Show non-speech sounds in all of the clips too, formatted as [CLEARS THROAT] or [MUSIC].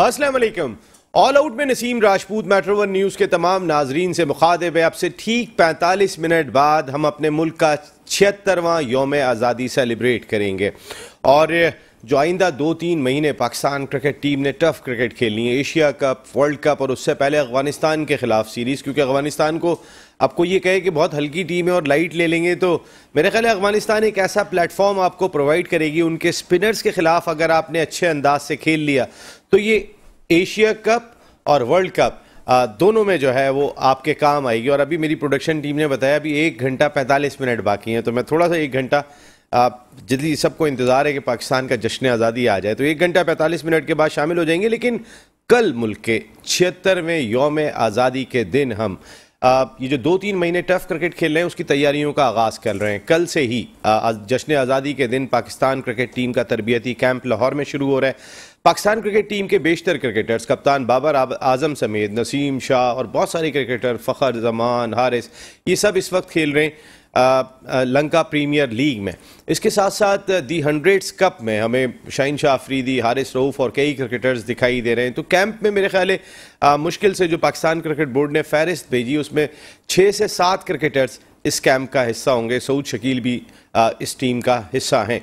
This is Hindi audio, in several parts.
असलम ऑल आउट में Naseem Rajput metro one news के तमाम नाजरीन से मुखातब है अब से ठीक 45 मिनट बाद हम अपने मुल्क का छिहत्तरवां योम आज़ादी सेलिब्रेट करेंगे और जो आइंदा दो तीन महीने पाकिस्तान क्रिकेट टीम ने टफ क्रिकेट खेलनी है एशिया कप वर्ल्ड कप और उससे पहले अफगानिस्तान के ख़िलाफ़ सीरीज़ क्योंकि अफगानिस्तान को आपको ये कहे कि बहुत हल्की टीम है और लाइट ले लेंगे तो मेरे ख्याल अफगानिस्तान एक ऐसा प्लेटफॉर्म आपको प्रोवाइड करेगी उनके स्पिनर्स के ख़िलाफ़ अगर आपने अच्छे अंदाज से खेल लिया तो ये एशिया कप और वर्ल्ड कप आ, दोनों में जो है वो आपके काम आएगी और अभी मेरी प्रोडक्शन टीम ने बताया अभी एक घंटा पैंतालीस मिनट बाकी हैं तो मैं थोड़ा सा एक घंटा आप जल्दी सबको इंतज़ार है कि पाकिस्तान का जश्न आज़ादी आ जाए तो एक घंटा पैंतालीस मिनट के बाद शामिल हो जाएंगे लेकिन कल मुल्क के छिहत्तरवें योम आज़ादी के दिन हम ये जो दो तीन महीने टफ क्रिकेट खेल रहे हैं उसकी तैयारियों का आगाज़ कर रहे हैं कल से ही जश्न आज़ादी के दिन पाकिस्तान क्रिकेट टीम का तरबियती कैंप लाहौर में शुरू हो रहा है पाकिस्तान क्रिकेट टीम के बेशतर क्रिकेटर्स कप्तान बाबर आजम समेत नसीम शाह और बहुत सारे क्रिकेटर फ़खर जमान हारिस ये सब इस वक्त खेल रहे हैं लंका प्रीमियर लीग में इसके साथ साथ दी हंड्रेड्स कप में हमें शाहिन शाह आफरीदी हारिस रऊफ़ और कई क्रिकेटर्स दिखाई दे रहे हैं तो कैंप में मेरे ख्याल मुश्किल से जो पाकिस्तान क्रिकेट बोर्ड ने फहरिस्त भेजी उसमें छः से सात क्रिकेटर्स इस कैंप का हिस्सा होंगे सऊद शकील भी इस टीम का हिस्सा हैं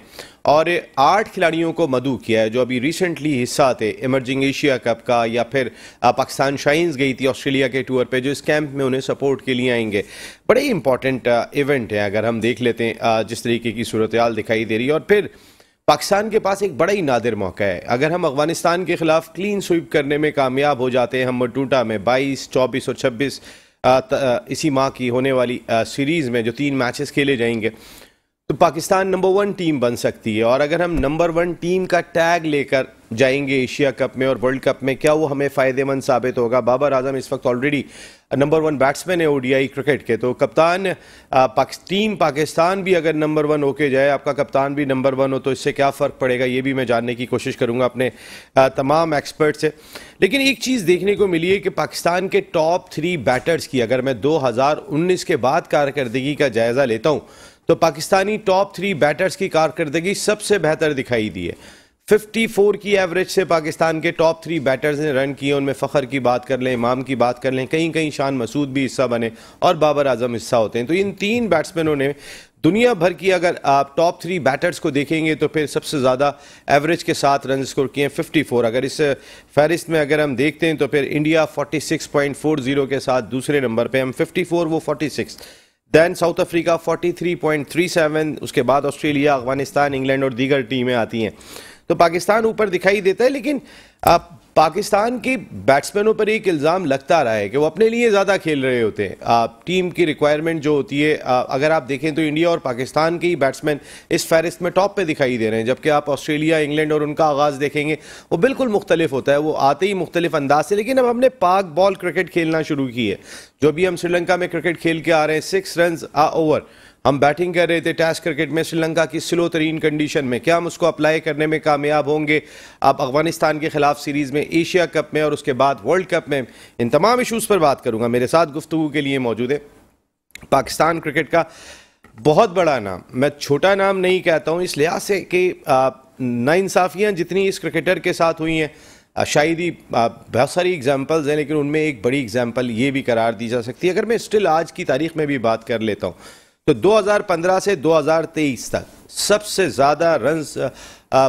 और आठ खिलाड़ियों को मधु किया है जो अभी रिसेंटली हिस्सा थे इमर्जिंग एशिया कप का या फिर पाकिस्तान शाइन्स गई थी ऑस्ट्रेलिया के टूर पे जो इस कैंप में उन्हें सपोर्ट के लिए आएंगे बड़े इंपॉर्टेंट इवेंट हैं अगर हम देख लेते हैं जिस तरीके की सूरत दिखाई दे रही है और फिर पाकिस्तान के पास एक बड़ा ही नादिर मौका है अगर हम अफगानिस्तान के खिलाफ क्लीन स्वीप करने में कामयाब हो जाते हैं हम मटूटा में बाईस चौबीस और छब्बीस इसी माह की होने वाली सीरीज़ में जो तीन मैचेस खेले जाएंगे तो पाकिस्तान नंबर वन टीम बन सकती है और अगर हम नंबर वन टीम का टैग लेकर जाएंगे एशिया कप में और वर्ल्ड कप में क्या वो हमें फ़ायदेमंद साबित होगा बाबर आजम इस वक्त already number one batsman ODI ओडीआई क्रिकेट के तो कप्तान पाक, टीम पाकिस्तान भी अगर नंबर वन होके जाए आपका कप्तान भी नंबर वन हो तो इससे क्या फ़र्क पड़ेगा ये भी मैं जानने की कोशिश करूंगा अपने तमाम एक्सपर्ट से लेकिन एक चीज़ देखने को मिली है कि पाकिस्तान के टॉप थ्री बैटर्स की अगर मैं दो के बाद कारकर्दगी का जायज़ा लेता हूँ तो पाकिस्तानी टॉप थ्री बैटर्स की कारकर्दगी सबसे बेहतर दिखाई दी है 54 की एवरेज से पाकिस्तान के टॉप थ्री बैटर्स ने रन किए उनमें फ़खर की बात कर लें इमाम की बात कर लें कहीं कहीं शान मसूद भी हिस्सा बने और बाबर आजम हिस्सा होते हैं तो इन तीन बैट्समैनों ने दुनिया भर की अगर आप टॉप थ्री बैटर्स को देखेंगे तो फिर सबसे ज़्यादा एवरेज के साथ रन स्कोर किए हैं फोर अगर इस फहरिस्त में अगर हम देखते हैं तो फिर इंडिया ज़ीरो के साथ दूसरे नंबर पर हम फोर वो सिक्स दैन साउथ अफ्रीका 43.37 उसके बाद ऑस्ट्रेलिया अफगानिस्तान इंग्लैंड और दीगर टीमें आती हैं तो पाकिस्तान ऊपर दिखाई देता है लेकिन आप पाकिस्तान के बैट्समैनों पर एक इल्ज़ाम लगता रहा है कि वो अपने लिए ज़्यादा खेल रहे होते हैं आप टीम की रिक्वायरमेंट जो होती है अगर आप देखें तो इंडिया और पाकिस्तान के ही बैट्समैन इस फहरिस्त में टॉप पे दिखाई दे रहे हैं जबकि आप ऑस्ट्रेलिया इंग्लैंड और उनका आगाज़ देखेंगे वो बिल्कुल मुख्तलिफ होता है वो आते ही मुख्तलिफ अंदाज से लेकिन अब हमने पाक बॉल क्रिकेट खेलना शुरू की है जो भी हम श्रीलंका में क्रिकेट खेल के आ रहे हैं सिक्स रन ओवर हम बैटिंग कर रहे थे टेस्ट क्रिकेट में श्रीलंका की स्लो तरीन कंडीशन में क्या हम उसको अप्लाई करने में कामयाब होंगे आप अफगानिस्तान के खिलाफ सीरीज़ में एशिया कप में और उसके बाद वर्ल्ड कप में इन तमाम इशूज़ पर बात करूँगा मेरे साथ गुफ्तु के लिए मौजूद है पाकिस्तान क्रिकेट का बहुत बड़ा नाम मैं छोटा नाम नहीं कहता हूँ इस लिहाज से कि नाइंसाफ़ियाँ जितनी इस क्रिकेटर के साथ हुई हैं शायद ही बहुत सारी एग्जांपल्स हैं लेकिन उनमें एक बड़ी एग्जांपल ये भी करार दी जा सकती है अगर मैं स्टिल आज की तारीख में भी बात कर लेता हूँ तो 2015 से 2023 तक सबसे ज़्यादा रन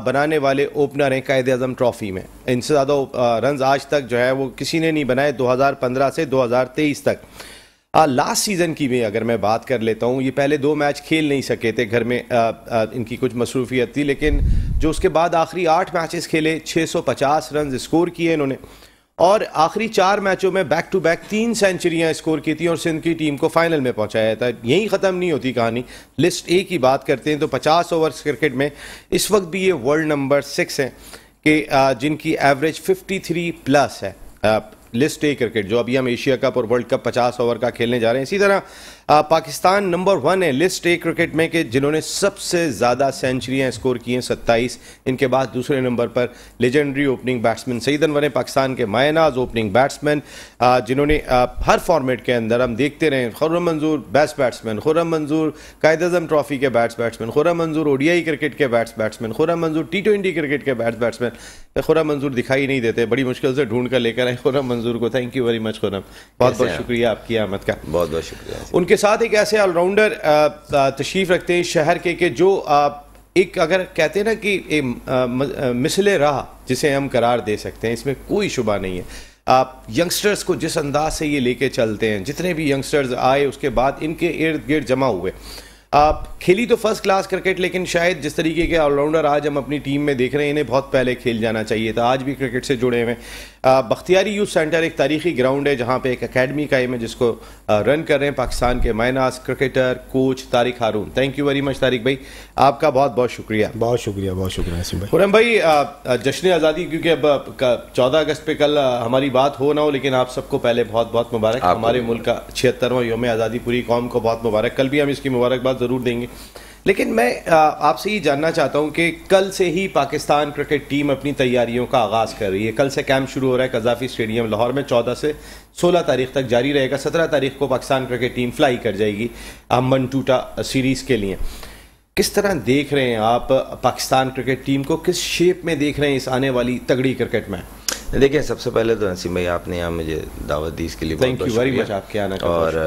बनाने वाले ओपनर हैं कायद अजम ट्रॉफी में इनसे ज़्यादा रन आज तक जो है वो किसी ने नहीं बनाए 2015 से 2023 तक आ, लास्ट सीज़न की भी अगर मैं बात कर लेता हूँ ये पहले दो मैच खेल नहीं सके थे घर में आ, आ, इनकी कुछ मसरूफियत थी लेकिन जो उसके बाद आखिरी आठ मैचेस खेले 650 रन स्कोर किए इन्होंने और आखिरी चार मैचों में बैक टू बैक तीन सेंचुरियां स्कोर की थी और सिंध की टीम को फाइनल में पहुंचाया था तो यही ख़त्म नहीं होती कहानी लिस्ट ए की बात करते हैं तो 50 ओवर क्रिकेट में इस वक्त भी ये वर्ल्ड नंबर सिक्स हैं कि जिनकी एवरेज 53 प्लस है लिस्ट ए क्रिकेट जो अभी हम एशिया कप और वर्ल्ड कप 50 ओवर का खेलने जा रहे हैं इसी तरह पाकिस्तान नंबर वन है लिस्ट ए क्रिकेट में कि जिन्होंने सबसे ज़्यादा सेंचुरियाँ स्कोर की हैं सत्ताईस इनके बाद दूसरे नंबर पर legendary opening batsman Saeed Anwar हैं पाकिस्तान के मायनाज ओपनिंग बैट्समैन जिन्होंने हर फॉर्मेट के अंदर हम देखते रहे खुर्रम मंजूर बेस्ट बैट्समैन खुर्रम मंजूर कायद अजम ट्रॉफी के bats batsman Khurram Manzoor ODI cricket के bats batsman Khurram Manzoor T twenty cricket के बैट्स बैट्समैन खुरा मंजूर दिखाई नहीं देते बड़ी मुश्किल से ढूंढ कर लेकर आए खुरा मंजूर को thank you very much Khurram बहुत बहुत शुक्रिया आपकी आमद का बहुत बहुत शुक्रिया उनके साथ एक ऐसे ऑलराउंडर तशरीफ़ रखते हैं शहर के कि जो आप एक अगर कहते हैं ना कि मिसले राह जिसे हम करार दे सकते हैं इसमें कोई शुबा नहीं है आप यंगस्टर्स को जिस अंदाज से ये लेके चलते हैं जितने भी यंगस्टर्स आए उसके बाद इनके इर्द गिर्द जमा हुए आप खेली तो फर्स्ट क्लास क्रिकेट लेकिन शायद जिस तरीके के ऑलराउंडर आज हम अपनी टीम में देख रहे हैं इन्हें बहुत पहले खेल जाना चाहिए था आज भी क्रिकेट से जुड़े हुए बख्तियारी यूथ सेंटर एक तारीखी ग्राउंड है जहाँ पे एक अकेडमी कायम है जिसको रन कर रहे हैं पाकिस्तान के मायनास cricketer coach Tariq Haroon thank you very much Tariq भाई आपका बहुत बहुत शुक्रिया बहुत शुक्रिया बहुत शुक्रिया सिंह भाई खुरम भाई जश्न आज़ादी क्योंकि अब चौदह अगस्त पे कल हमारी बात हो ना हो लेकिन आप सबको पहले बहुत बहुत मुबारक हमारे मुल्क का छिहत्तरवा योम आज़ादी पूरी कौम को बहुत मुबारक कल भी हम इसकी मुबारकबाद ज़रूर देंगे लेकिन मैं आपसे ये जानना चाहता हूँ कि कल से ही पाकिस्तान क्रिकेट टीम अपनी तैयारियों का आगाज़ कर रही है कल से कैंप शुरू हो रहा है कजाफी स्टेडियम लाहौर में 14 से 16 तारीख तक जारी रहेगा 17 तारीख को पाकिस्तान क्रिकेट टीम फ्लाई कर जाएगी अमन टूटा सीरीज़ के लिए किस तरह देख रहे हैं आप पाकिस्तान क्रिकेट टीम को किस शेप में देख रहे हैं इस आने वाली तगड़ी क्रिकेट में देखिए सबसे पहले तो नसीम भाई आपने यहाँ मुझे दावत दी इसके लिए थैंक यू वेरी मच आपके आना और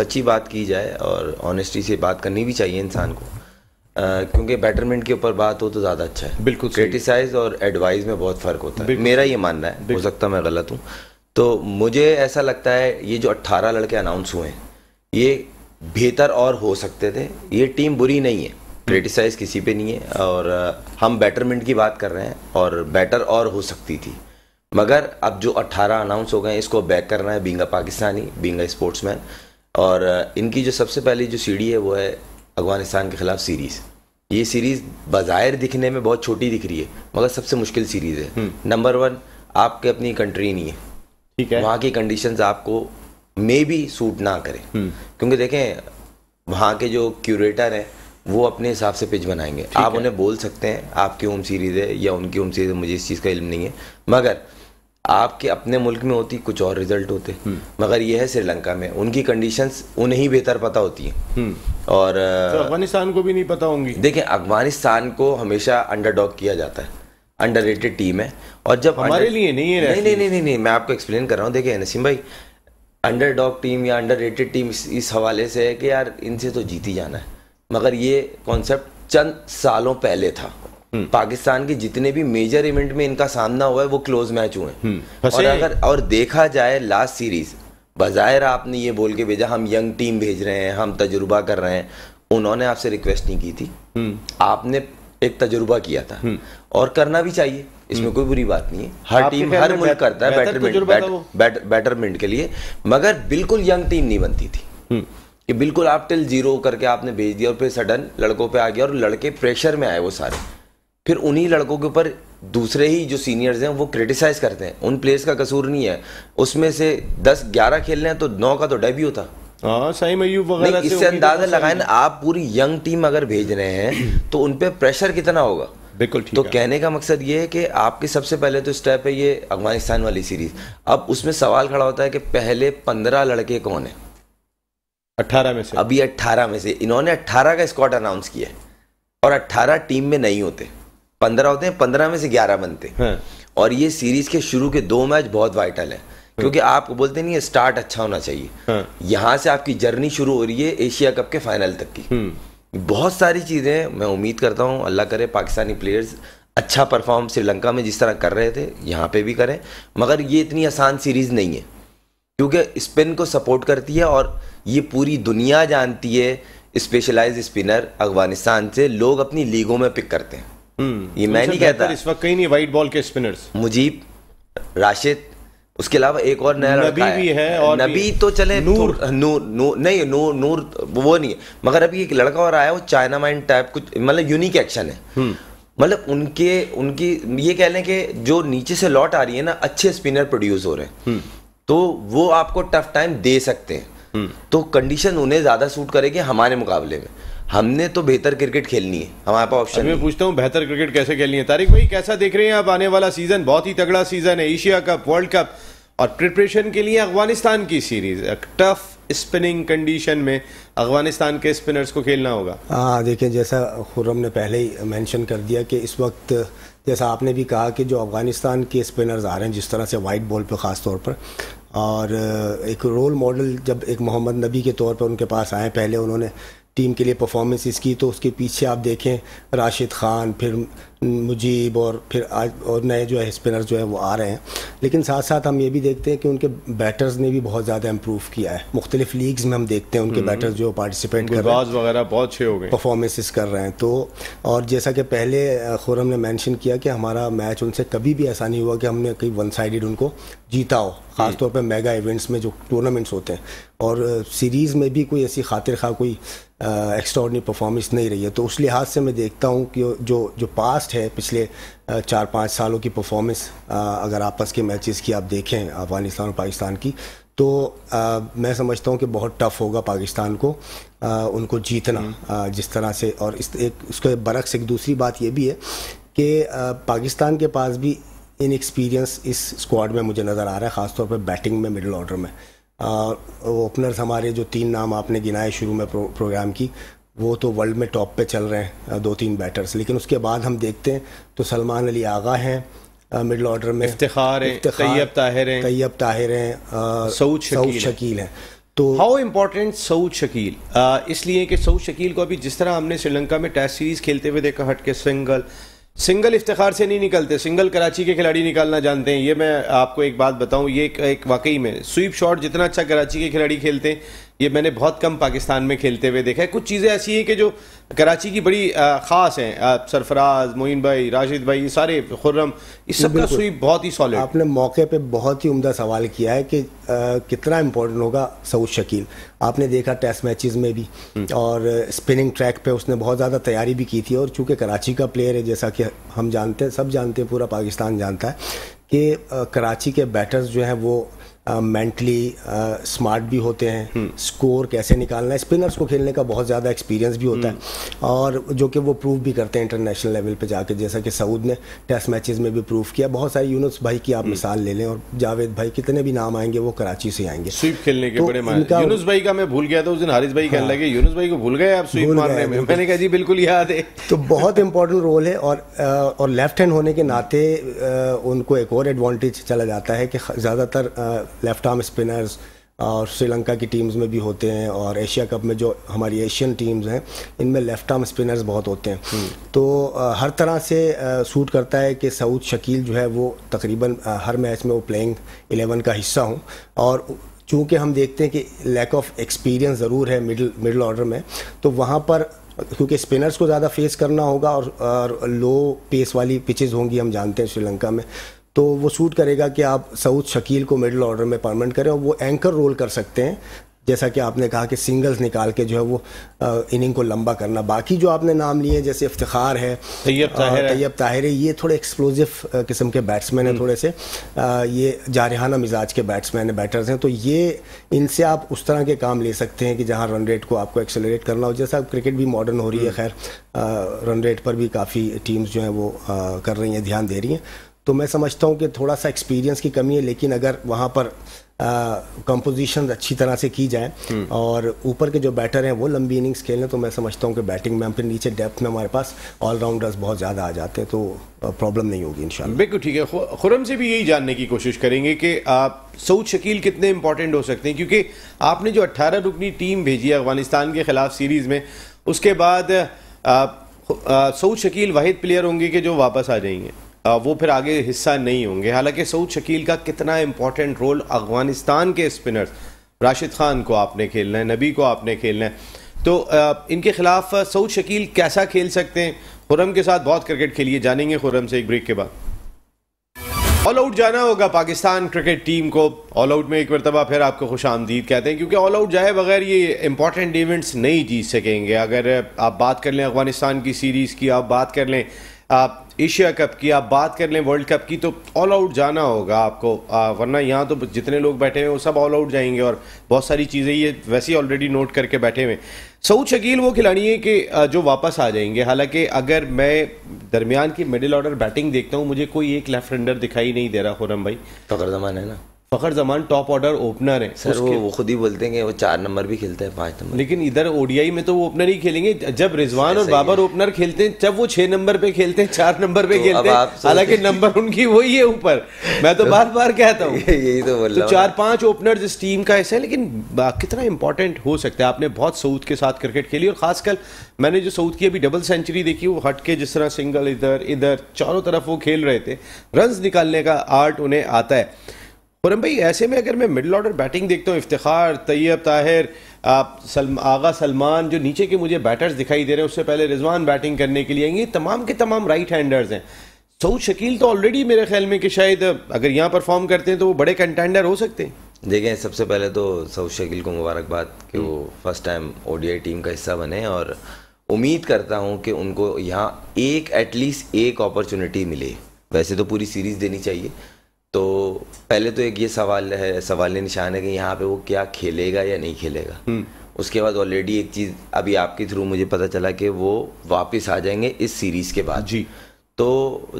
सच्ची बात की जाए और ऑनेस्टी से बात करनी भी चाहिए इंसान को Uh, क्योंकि बेटरमेंट के ऊपर बात हो तो ज़्यादा अच्छा है बिल्कुल क्रिटिसाइज और एडवाइस में बहुत फ़र्क होता है मेरा ये मानना है हो सकता मैं गलत हूँ तो मुझे ऐसा लगता है ये जो 18 लड़के अनाउंस हुए हैं ये बेहतर और हो सकते थे ये टीम बुरी नहीं है क्रिटिसाइज किसी पे नहीं है और हम बेटरमेंट की बात कर रहे हैं और बेटर और हो सकती थी मगर अब जो 18 अनाउंस हो गए इसको बैक करना है बींगा पाकिस्तानी बींगा स्पोर्ट्समैन और इनकी जो सबसे पहली जो सीढ़ी है वो है अफगानिस्तान के ख़िलाफ़ सीरीज़ ये सीरीज़ बाज़ाहिर दिखने में बहुत छोटी दिख रही है मगर सबसे मुश्किल सीरीज़ है हम्म। नंबर वन आपके अपनी कंट्री नहीं है ठीक है वहाँ की कंडीशन आपको मे भी सूट ना करें हम्म। क्योंकि देखें वहाँ के जो क्यूरेटर हैं वो अपने हिसाब से पिच बनाएंगे आप उन्हें बोल सकते हैं आपकी होम सीरीज़ है या उनकी होम सीरीज़ है मुझे इस चीज़ का इल्म नहीं है मगर आपके अपने मुल्क में होती कुछ और रिजल्ट होते हम्म। मगर यह है श्रीलंका में उनकी कंडीशंस उन्हें ही बेहतर पता होती हैं हम्म। और तो अफगानिस्तान को भी नहीं पता होंगी देखें अफगानिस्तान को हमेशा अंडरडॉग किया जाता है अंडर टीम है और जब हमारे लिए नहीं है नहीं नहीं नहीं नहीं, नहीं मैं आपको एक्सप्लेन कर रहा हूँ देखिए नसीम भाई अंडर टीम या अंडर टीम इस, इस हवाले से है कि यार इनसे तो जीती जाना है मगर ये कॉन्सेप्ट चंद सालों पहले था पाकिस्तान के जितने भी मेजर इवेंट में इनका सामना हुआ है वो क्लोज मैच हुए हम्म, और अगर और देखा जाए लास्ट सीरीज बाजायर आपने ये बोल के भेजा हम यंग टीम भेज रहे हैं हम तजुर्बा कर रहे हैं उन्होंने आपसे रिक्वेस्ट नहीं की थी हम्म। आपने एक तजुर्बा किया था हम्म। और करना भी चाहिए इसमें कोई बुरी बात नहीं है हर टीम हर मुल्क करता है बैटरमेंट के लिए मगर बिल्कुल यंग टीम नहीं बनती थी कि बिल्कुल आप टिल जीरो करके आपने भेज दिया और फिर सडन लड़कों पे आ गया और लड़के प्रेशर में आए वो सारे फिर उन्हीं लड़कों के ऊपर दूसरे ही जो सीनियर्स हैं वो क्रिटिसाइज़ करते हैं उन प्लेयर्स का कसूर नहीं है उसमें से दस ग्यारह खेल रहे हैं तो नौ का तो डेब्यू था हाँ, सही वगैरह इससे अंदाजा लगाए ना आप पूरी यंग टीम अगर भेज रहे हैं [CLEARS THROAT] तो उनपे प्रेशर कितना होगा बिल्कुल ठीक तो कहने का मकसद ये है कि आपके सबसे पहले तो स्टेप है ये अफगानिस्तान वाली सीरीज अब उसमें सवाल खड़ा होता है कि पहले पंद्रह लड़के कौन है अट्ठारह में से अभी अट्ठारह में से इन्होंने अट्ठारह का स्कॉट अनाउंस किया है और अट्ठारह टीम में नहीं होते पंद्रह होते हैं पंद्रह में से ग्यारह बनते हैं हाँ। और ये सीरीज के शुरू के दो मैच बहुत वाइटल है हाँ। क्योंकि आप बोलते नहीं स्टार्ट अच्छा होना चाहिए हाँ। यहाँ से आपकी जर्नी शुरू हो रही है एशिया कप के फाइनल तक की हम्म। बहुत सारी चीज़ें मैं उम्मीद करता हूँ अल्लाह करे पाकिस्तानी प्लेयर्स अच्छा परफॉर्म श्रीलंका में जिस तरह कर रहे थे यहाँ पे भी करें मगर ये इतनी आसान सीरीज़ नहीं है क्योंकि स्पिन को सपोर्ट करती है और ये पूरी दुनिया जानती है स्पेशलाइज स्पिनर अफगानिस्तान से लोग अपनी लीगों में पिक करते हैं हम्म। ये तो मैं नहीं कहता इस वक्त कहीं नहीं वाइट बॉल के स्पिनर्स मुजीब राशिद उसके अलावा एक और नया नबी है। भी है और नबी भी तो चले तो- नूर नूर नू, नहीं नूर नूर तो वो नहीं है मगर अभी एक लड़का और आया वो चाइना माइंड टाइप कुछ मतलब यूनिक एक्शन है हम्म। मतलब उनके उनकी ये कह लें कि जो नीचे से लौट आ रही है ना अच्छे स्पिनर प्रोड्यूस हो रहे हैं हम्म। तो वो आपको टफ टाइम दे सकते हैं तो कंडीशन उन्हें ज्यादा सूट करेगी हमारे मुकाबले में हमने तो बेहतर क्रिकेट खेलनी है हमारे पास ऑप्शन मैं पूछता हूँ बेहतर क्रिकेट कैसे खेलनी है तारिक भाई कैसा देख रहे हैं आप आने वाला सीजन बहुत ही तगड़ा सीजन है एशिया कप वर्ल्ड कप और प्रिपरेशन के लिए अफगानिस्तान की सीरीज टफ स्पिनिंग कंडीशन में अफगानिस्तान के स्पिनर्स को खेलना होगा हाँ देखें जैसा खुर्रम ने पहले ही मेंशन कर दिया कि इस वक्त जैसा आपने भी कहा कि जो अफगानिस्तान के स्पिनर्स आ रहे हैं जिस तरह से वाइट बॉल पर ख़ास तौर पर और एक रोल मॉडल जब एक मोहम्मद नबी के तौर पर उनके पास आए पहले उन्होंने टीम के लिए परफॉर्मेंसेस की तो उसके पीछे आप देखें राशिद खान फिर मुजीब और फिर आज और नए जो है स्पिनर जो है वो आ रहे हैं लेकिन साथ साथ हम ये भी देखते हैं कि उनके बैटर्स ने भी बहुत ज़्यादा इम्प्रूव किया है मुख्तलिफ लीग्स में हम देखते हैं उनके बैटर्स हम्म। जो पार्टिसिपेट कर रहे हैं वगैरह बहुत अच्छे हो गए परफॉर्मेंसेस कर रहे हैं तो और जैसा कि पहले खुरम ने मैंशन किया कि हमारा मैच उनसे कभी भी ऐसा नहीं हुआ कि हमने कहीं वन साइड उनको जीता हो खासतौर पर मेगा इवेंट्स में जो टूर्नामेंट्स होते हैं और सीरीज़ में भी कोई ऐसी खातिर खा कोई एक्स्ट्रॉडनरी परफॉर्मेंस नहीं रही है तो उस लिहाज से मैं देखता हूँ कि जो जो पास लास्ट है पिछले चार पाँच सालों की परफॉर्मेंस अगर आपस के मैचेस की आप देखें अफगानिस्तान और पाकिस्तान की तो आ, मैं समझता हूँ कि बहुत टफ होगा पाकिस्तान को आ, उनको जीतना आ, हम्म। जिस तरह से और इस एक उसके बरक्स एक दूसरी बात यह भी है कि पाकिस्तान के पास भी इन एक्सपीरियंस इस स्क्वाड में मुझे नज़र आ रहा है ख़ासतौर पर बैटिंग में मिडिल ऑर्डर में ओपनर्स हमारे जो तीन नाम आपने गिनाए शुरू में प्रो, प्रोग्राम की वो तो वर्ल्ड में टॉप पे चल रहे हैं दो तीन बैटर्स लेकिन उसके बाद हम देखते हैं तो सलमान अली आगा हैं मिडल ऑर्डर में इफ्तार तैयब ताहिर हैं तैयब ताहिर हैं सऊद सऊद शकील हैं तो हाउ इम्पोर्टेंट सऊद शकील इसलिए कि सऊद शकील को अभी जिस तरह हमने श्रीलंका में टेस्ट सीरीज खेलते हुए देखा हट के सिंगल सिंगल इफ्तार से नहीं निकलते सिंगल कराची के खिलाड़ी निकालना जानते हैं ये मैं आपको एक बात बताऊं ये एक, एक वाकई में स्वीप शॉट जितना अच्छा कराची के खिलाड़ी खेलते हैं ये मैंने बहुत कम पाकिस्तान में खेलते हुए देखा है कुछ चीज़ें ऐसी हैं कि जो कराची की बड़ी ख़ास हैं सरफराज मोइन भाई राशिद भाई ये सारे खुर्रम इस सब का सुई बहुत ही सॉलिड आपने मौके पे बहुत ही उम्दा सवाल किया है कि आ, कितना इम्पोर्टेंट होगा सऊद शकील आपने देखा टेस्ट मैचेस में भी हम्म। और स्पिनिंग ट्रैक पे उसने बहुत ज़्यादा तैयारी भी की थी और चूँकि कराची का प्लेयर है जैसा कि हम जानते हैं सब जानते हैं पूरा पाकिस्तान जानता है कि कराची के बैटर्स जो हैं वो मेंटली स्मार्ट भी होते हैं स्कोर हम्म। कैसे निकालना है स्पिनर्स को खेलने का बहुत ज़्यादा एक्सपीरियंस भी होता है हम्म। और जो कि वो प्रूव भी करते हैं इंटरनेशनल लेवल पे जाके जैसा कि सऊद ने टेस्ट मैचेस में भी प्रूव किया बहुत सारे यूनुस भाई की आप हम्म। मिसाल ले लें और जावेद भाई कितने भी नाम आएंगे वो कराची से आएंगे स्वीप खेलने के तो बड़े इनका यूनुस भाई का मैं भूल गया था उस दिन हारिस भाई कहने हाँ। लगे यूनुस भाई को भूल गए आप स्वीप मारने में मैंने कहा जी बिल्कुल याद है [LAUGHS] तो बहुत इंपॉर्टेंट रोल है और और लेफ्ट हैंड होने के नाते उनको एक और एडवांटेज चला जाता है कि ज़्यादातर लेफ्ट आर्म स्पिनर्स और श्रीलंका की टीम्स में भी होते हैं और एशिया कप में जो हमारी एशियन टीम्स हैं इनमें लेफ्ट आर्म स्पिनर्स बहुत होते हैं हम्म। तो हर तरह से सूट करता है कि सऊद शकील जो है वो तकरीबन हर मैच में वो प्लेइंग एलेवन का हिस्सा हूँ और चूँकि हम देखते हैं कि लैक ऑफ एक्सपीरियंस ज़रूर है मिडिल मिडिल ऑर्डर में तो वहाँ पर क्योंकि स्पिनर्स को ज़्यादा फेस करना होगा और, और लो पेस वाली पिचेज़ होंगी हम जानते हैं श्रीलंका में तो वो सूट करेगा कि आप सऊद शकील को मिडल ऑर्डर में परमानेंट करें और वो एंकर रोल कर सकते हैं जैसा कि आपने कहा कि सिंगल्स निकाल के जो है वो इनिंग को लंबा करना बाकी जो आपने नाम लिए जैसे इफ्तार है तैयब ताहिर तैयब ताहिर ये थोड़े एक्सप्लोजिव किस्म के बैट्समैन हैं हम्म। थोड़े से ये जारहाना मिजाज के बैट्समैन हैं बैटर्स हैं तो ये इनसे आप उस तरह के काम ले सकते हैं कि जहाँ रन रेट को आपको एक्सेलरेट करना हो जैसा क्रिकेट भी मॉडर्न हो रही है हम्म। खैर रन रेट पर भी काफ़ी टीम्स जो हैं वो कर रही हैं ध्यान दे रही हैं तो मैं समझता हूँ कि थोड़ा सा एक्सपीरियंस की कमी है लेकिन अगर वहाँ पर कंपोजिशन अच्छी तरह से की जाए हम्म। और ऊपर के जो बैटर हैं वो लंबी इनिंग्स खेलें तो मैं समझता हूँ कि बैटिंग में फिर नीचे डेप्थ में हमारे पास ऑलराउंडर्स बहुत ज़्यादा आ जाते हैं तो प्रॉब्लम नहीं होगी इन बिल्कुल ठीक है खुरम से भी यही जानने की कोशिश करेंगे कि आप सऊद शकील कितने इंपॉर्टेंट हो सकते हैं क्योंकि आपने जो अट्ठारह रुकनी टीम भेजी है अफगानिस्तान के ख़िलाफ़ सीरीज़ में उसके बाद सऊद शकील वाहिद प्लेयर होंगे कि जो वापस आ जाएंगे वो फिर आगे हिस्सा नहीं होंगे हालांकि सऊद शकील का कितना इम्पोर्टेंट रोल अफगानिस्तान के स्पिनर्स राशिद खान को आपने खेलना है नबी को आपने खेलना है तो इनके खिलाफ सऊद शकील कैसा खेल सकते हैं खुरम के साथ बहुत क्रिकेट खेलिए जानेंगे खुरम से एक ब्रेक के बाद ऑल आउट जाना होगा पाकिस्तान क्रिकेट टीम को ऑल आउट में एक मरतबा फिर आपको खुश आमदीद कहते हैं क्योंकि ऑल आउट जाए बगैर ये इंपॉर्टेंट इवेंट्स नहीं जीत सकेंगे अगर आप बात कर लें अफगानिस्तान की सीरीज़ की आप बात कर लें आप एशिया कप की आप बात कर लें वर्ल्ड कप की तो ऑल आउट जाना होगा आपको आ, वरना यहाँ तो जितने लोग बैठे हैं वो सब ऑल आउट जाएंगे और बहुत सारी चीज़ें ये वैसे ही ऑलरेडी नोट करके बैठे हुए सऊद शकील वो खिलाड़ी हैं कि जो वापस आ जाएंगे हालांकि अगर मैं दरमियान की मिडिल ऑर्डर बैटिंग देखता हूँ मुझे कोई एक लेफ्ट हैंडर दिखाई नहीं दे रहा खुरम भाई फकर जमान है ना Fakhar Zaman top order opener है सर वो, वो खुद ही बोलते हैं वो चार नंबर भी खेलते हैं पांच नंबर लेकिन इधर ओडीआई में तो वो ओपनर ही खेलेंगे जब रिजवान और बाबर ओपनर खेलते हैं जब वो छह नंबर पे खेलते हैं चार नंबर पे तो खेलते हैं हालांकि नंबर उनकी वही है ऊपर मैं तो, तो [LAUGHS] बार बार कहता हूँ यही तो बोल तो चार पांच ओपनर इस टीम का ऐसा है लेकिन कितना इंपॉर्टेंट हो सकता है आपने बहुत सऊद के साथ क्रिकेट खेली और खासकर मैंने जो सऊद की अभी डबल सेंचुरी देखी वो हटके जिस तरह सिंगल इधर इधर चारों तरफ वो खेल रहे थे रन निकालने का आर्ट उन्हें आता है परम भाई ऐसे में अगर मैं मिडल ऑर्डर बैटिंग देखता हूँ इफ्तार तैयब ताहिर आप सल, आगा सलमान जो नीचे के मुझे बैटर्स दिखाई दे रहे हैं उससे पहले रिजवान बैटिंग करने के लिए आएंगे तमाम के तमाम राइट हैंडर्स हैं सऊद शकील तो ऑलरेडी मेरे ख्याल में कि शायद अगर यहाँ परफॉर्म करते हैं तो वो बड़े कंटेंडर हो सकते हैं देखें सबसे पहले तो सऊद शकील को मुबारकबाद कि वो फर्स्ट टाइम ओ टीम का हिस्सा बने और उम्मीद करता हूँ कि उनको यहाँ एक एटलीस्ट एक अपॉर्चुनिटी मिले वैसे तो पूरी सीरीज़ देनी चाहिए तो पहले तो एक ये सवाल है सवाल निशान है कि यहाँ पे वो क्या खेलेगा या नहीं खेलेगा हम्म। उसके बाद ऑलरेडी एक चीज़ अभी आपके थ्रू मुझे पता चला कि वो वापस आ जाएंगे इस सीरीज़ के बाद जी तो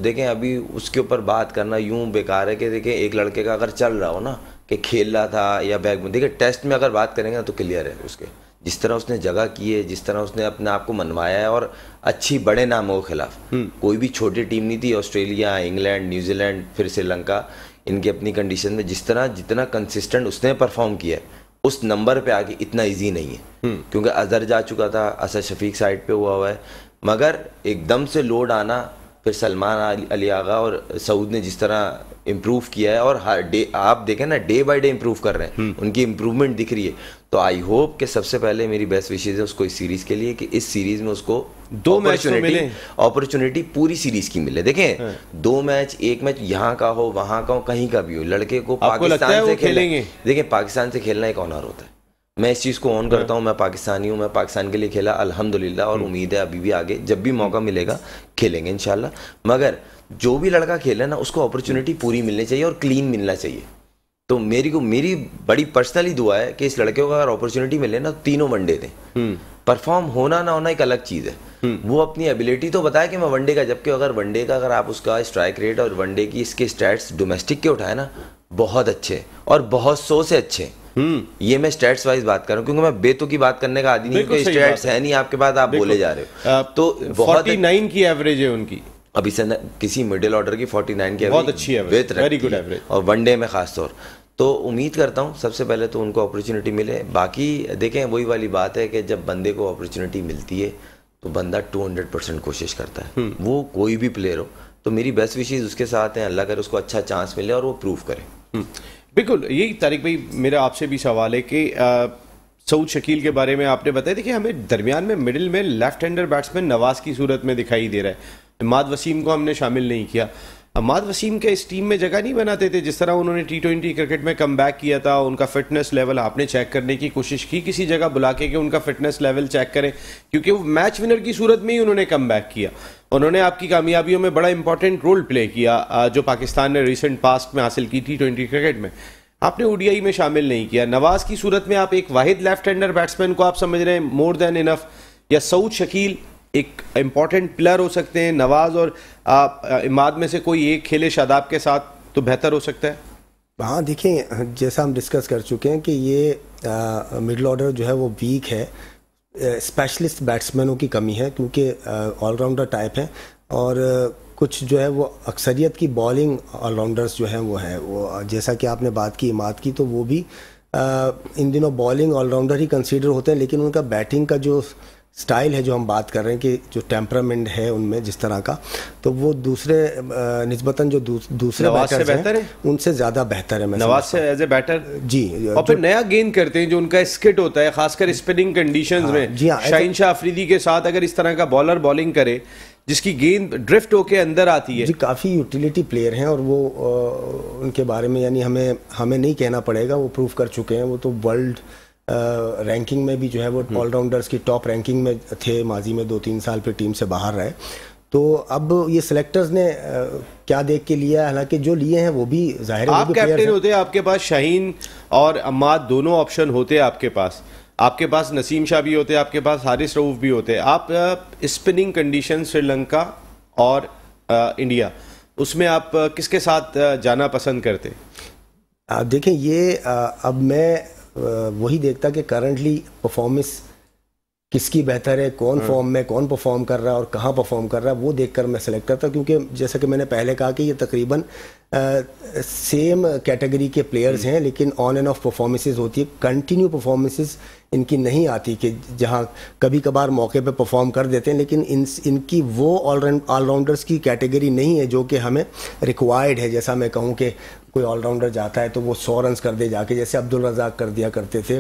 देखें अभी उसके ऊपर बात करना यूं बेकार है कि देखें एक लड़के का अगर चल रहा हो ना कि खेल रहा था या बैग में देखिए टेस्ट में अगर बात करेंगे ना तो क्लियर है उसके जिस तरह उसने जगह की है जिस तरह उसने अपने आप को मनवाया है और अच्छी बड़े नामों के खिलाफ हम्म। कोई भी छोटी टीम नहीं थी ऑस्ट्रेलिया इंग्लैंड न्यूजीलैंड फिर श्रीलंका इनकी अपनी कंडीशन में जिस तरह जितना कंसिस्टेंट उसने परफॉर्म किया है उस नंबर पे आके इतना इजी नहीं है हम्म। क्योंकि अजहर जा चुका था असर शफीक साइड पे हुआ हुआ है मगर एकदम से लोड आना फिर सलमान अली आगा और सऊद ने जिस तरह इम्प्रूव किया है और हर डे आप देखें ना डे बाय डे इम्प्रूव कर रहे हैं हम्म। उनकी इम्प्रूवमेंट दिख रही है तो आई होप कि सबसे पहले मेरी बेस्ट विशेज है उसको इस सीरीज के लिए कि इस सीरीज में उसको दो मैच तो मिले अपॉर्चुनिटी पूरी सीरीज की मिले देखें हाँ। दो मैच एक मैच यहाँ का हो वहां का हो कहीं का भी हो लड़के को पाकिस्तान से खेलेंगे देखें पाकिस्तान से खेलना एक ऑनर होता है मैं इस चीज़ को ऑन हाँ। करता हूँ मैं पाकिस्तानी हूँ मैं पाकिस्तान के लिए खेला अल्हम्दुलिल्लाह और हाँ। उम्मीद है अभी भी आगे जब भी मौका मिलेगा खेलेंगे इनशाला मगर जो भी लड़का खेले ना उसको अपॉर्चुनिटी पूरी मिलनी चाहिए और क्लीन मिलना चाहिए तो मेरी को मेरी बड़ी पर्सनली दुआ है कि इस लड़के को अगर अपॉर्चुनिटी मिले ना तो तीनों वनडे दें परफॉर्म हम्म। होना ना होना एक अलग चीज़ है हम्म। वो अपनी एबिलिटी तो बताया कि मैं वनडे का जबकि अगर वनडे का अगर आप उसका स्ट्राइक रेट और वनडे की इसके स्टैट्स डोमेस्टिक के उठाए ना बहुत अच्छे और बहुत सो से अच्छे हम्म। ये मैं स्टैट्स वाइज बात कर रहा हूँ क्योंकि मैं बेतु की बात करने का आदि नहीं कोई स्टैट्स है नहीं आपके पास आप बोले जा रहे हो तो बहुत नाइन की एवरेज है उनकी अभी से किसी मिडिल ऑर्डर की 49 की बहुत अच्छी है वेरी गुड एवरेज और वनडे में खासतौर तो उम्मीद करता हूँ सबसे पहले तो उनको अपॉर्चुनिटी मिले बाकी देखें वही वाली बात है कि जब बंदे को अपॉर्चुनिटी मिलती है तो बंदा 200 परसेंट कोशिश करता है हम्म। वो कोई भी प्लेयर हो तो मेरी बेस्ट विशेज़ उसके साथ हैं अल्लाह करे उसको अच्छा चांस मिले और वो प्रूव करे हम्म। बिल्कुल यही तारिक भाई मेरा आपसे भी सवाल है कि सऊद शकील के बारे में आपने बताया देखिए हमें दरमियान में मिडिल में लेफ्ट हैंडर बैट्समैन नवाज की सूरत में दिखाई दे रहा है माद वसीम को हमने शामिल नहीं किया अमाद वसीम के इस टीम में जगह नहीं बनाते थे जिस तरह उन्होंने टी ट्वेंटी क्रिकेट में कम बैक किया था उनका फिटनेस लेवल आपने चेक करने की कोशिश की किसी जगह बुला के कि उनका फिटनेस लेवल चेक करें क्योंकि वो मैच विनर की सूरत में ही उन्होंने कम बैक किया उन्होंने आपकी कामयाबियों में बड़ा इंपॉर्टेंट रोल प्ले किया जो पाकिस्तान ने रिसेंट पास्ट में हासिल की टी ट्वेंटी क्रिकेट में आपने ओडीआई में शामिल नहीं किया नवाज की सूरत में आप एक वाहिद लेफ्ट हैंडर बैट्समैन को आप समझ रहे हैं मोर देन इनफ या सऊद शकील एक इम्पॉर्टेंट प्लेयर हो सकते हैं नवाज और इमाद में से कोई एक खेले शादाब के साथ तो बेहतर हो सकता है हाँ देखें जैसा हम डिस्कस कर चुके हैं कि ये मिडल ऑर्डर जो है वो वीक है स्पेशलिस्ट बैट्समैनों की कमी है क्योंकि ऑलराउंडर टाइप है और कुछ जो है वो अक्सरियत की बॉलिंग ऑलराउंडर्स जो हैं वो है वो जैसा कि आपने बात की इमाद की तो वो भी आ, इन दिनों बॉलिंग ऑलराउंडर ही कंसीडर होते हैं लेकिन उनका बैटिंग का जो स्टाइल है जो हम बात कर रहे हैं कि जो टेम्परामेंट है उनमें जिस तरह का तो वो दूसरे नस्बता जो दूस, दूसरे नवाज से बेहतर है उनसे ज़्यादा बेहतर है मैं नवाज से एज ए बैटर जी और फिर नया गेंद करते हैं जो उनका स्किट होता है खासकर स्पिनिंग कंडीशन हाँ, में जी हाँ शाहिन शाह अफरीदी के साथ अगर इस तरह का बॉलर बॉलिंग करे जिसकी गेंद ड्रिफ्ट होके अंदर आती है जी काफ़ी यूटिलिटी प्लेयर हैं और वो आ, उनके बारे में यानी हमें हमें नहीं कहना पड़ेगा वो प्रूव कर चुके हैं वो तो वर्ल्ड रैंकिंग में भी जो है वो ऑलराउंडर्स हम्म। की टॉप रैंकिंग में थे माजी में दो तीन साल फिर टीम से बाहर रहे तो अब ये सिलेक्टर्स ने क्या देख के लिया हालांकि जो लिए हैं वो भी जाहिर आप कैप्टन होते आपके पास शाहीन और अम्माद दोनों ऑप्शन होते आपके पास आपके पास नसीम शाह भी होते आपके पास हारिस रऊफ भी होते आप स्पिनिंग कंडीशन श्रीलंका और इंडिया उसमें आप किसके साथ जाना पसंद करते देखें ये अब मैं वही देखता कि करंटली परफॉर्मेंस किसकी बेहतर है कौन फॉर्म हाँ। में कौन परफॉर्म कर रहा है और कहाँ परफॉर्म कर रहा है वो देखकर मैं सेलेक्ट करता क्योंकि जैसा कि मैंने पहले कहा कि ये तकरीबन सेम कैटेगरी के प्लेयर्स हम्म। हैं लेकिन ऑन एंड ऑफ परफॉर्मेंसेज होती है कंटिन्यू परफॉर्मेंसेज इनकी नहीं आती कि जहाँ कभी कभार मौके पे परफॉर्म कर देते हैं लेकिन इन इनकी वो ऑलराउंडर्स की कैटेगरी नहीं है जो कि हमें रिक्वायर्ड है जैसा मैं कहूँ कि कोई ऑलराउंडर जाता है तो वो सौ रन कर दे जाके जैसे अब्दुल रजाक कर दिया करते थे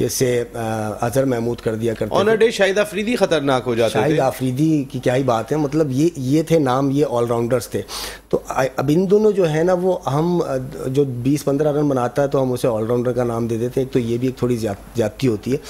जैसे अजहर महमूद कर दिया करते ऑन डे शाहिद आफरीदी खतरनाक हो जाते शाहिद आफरीदी की क्या ही बात है मतलब ये ये थे नाम ये ऑलराउंडर्स थे तो अब इन दोनों जो है ना वो हम जो बीस पंद्रह रन बनाता है तो हम उसे ऑलराउंडर का नाम दे देते हैं तो ये भी एक थोड़ी ज़्यादती होती है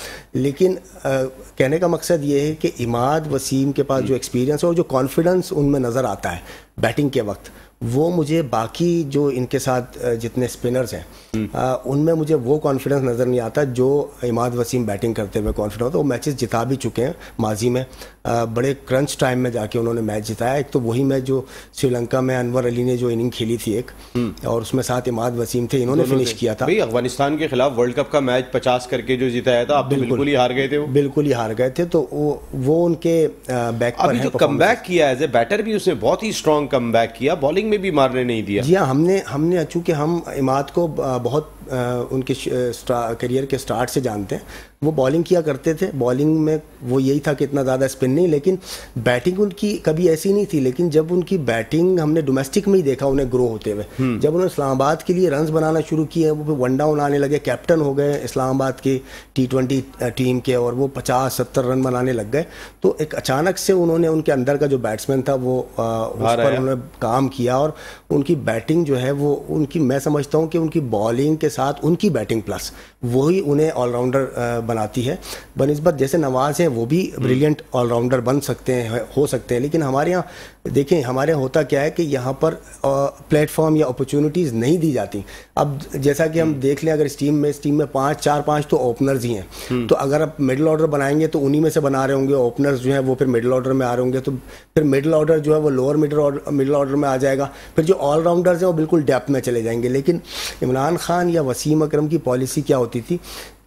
लेकिन आ, कहने का मकसद ये है कि इमाद वसीम के पास जो एक्सपीरियंस और जो कॉन्फिडेंस उनमें नज़र आता है बैटिंग के वक्त वो मुझे बाकी जो इनके साथ जितने स्पिनर्स हैं हम्म। उनमें मुझे वो कॉन्फिडेंस नज़र नहीं आता जो इमाद वसीम बैटिंग करते हुए कॉन्फिडेंस होता वो मैचेस जिता भी चुके हैं माजी में बड़े क्रंच टाइम में जाके उन्होंने मैच जिताया एक तो वही मैच जो श्रीलंका में अनवर अली ने जो इनिंग खेली थी एक हम्म। और उसमें साथ इमाद वसीम थे इन्होंने फिनिश किया था भाई अफगानिस्तान के खिलाफ वर्ल्ड कप का मैच पचास करके जो जिताया था आप तो बिल्कुल, बिल्कुल ही हार गए थे वो बिल्कुल ही हार गए थे तो वो, वो उनके बैक पर जो कम किया एज ए बैटर भी उसने बहुत ही स्ट्रॉन्ग कम किया बॉलिंग में भी मारने नहीं दिया जी हाँ हमने हमने चूंकि हम इमाद को बहुत उनके करियर के स्टार्ट से जानते हैं वो बॉलिंग किया करते थे बॉलिंग में वो यही था कि इतना ज़्यादा स्पिन नहीं लेकिन बैटिंग उनकी कभी ऐसी नहीं थी लेकिन जब उनकी बैटिंग हमने डोमेस्टिक में ही देखा उन्हें ग्रो होते हुए हम्म। जब उन्होंने इस्लामाबाद के लिए रन्स बनाना शुरू किए वो फिर वन डाउन आने लगे कैप्टन हो गए इस्लामाबाद की टी ट्वेंटी टीम के और वो पचास सत्तर रन बनाने लग गए तो एक अचानक से उन्होंने उनके अंदर का जो बैट्समैन था वो उस पर उन्होंने काम किया और उनकी बैटिंग जो है वो उनकी मैं समझता हूँ कि उनकी बॉलिंग के साथ उनकी बैटिंग प्लस वही उन्हें ऑलराउंडर बनाती है बनस्बत जैसे नवाज हैं वो भी हम्म। ब्रिलियंट ऑलराउंडर बन सकते हैं हो सकते हैं लेकिन हमारे यहाँ देखें हमारे होता क्या है कि यहाँ पर प्लेटफॉर्म या अपॉर्चुनिटीज़ नहीं दी जाती अब जैसा कि हम हम्म। देख लें अगर इस टीम में इस टीम में पाँच चार पाँच तो ओपनर्स ही हैं हम्म। तो अगर आप मिडिल ऑर्डर बनाएंगे तो उन्हीं में से बना रहे होंगे ओपनर्स जो हैं वो फिर मिडिल ऑर्डर में आ रहे होंगे तो फिर मिडिल ऑर्डर जो है वो लोअर मिडिल मिडिल ऑर्डर में आ जाएगा फिर जो ऑलराउंडर्स हैं वो बिल्कुल डेप्थ में चले जाएंगे लेकिन इमरान खान या वसीम अक्रम की पॉलिसी क्या होती थी